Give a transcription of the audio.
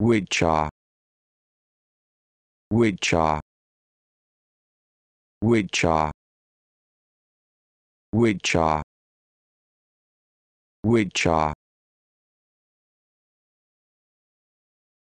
are? Which are? Which are?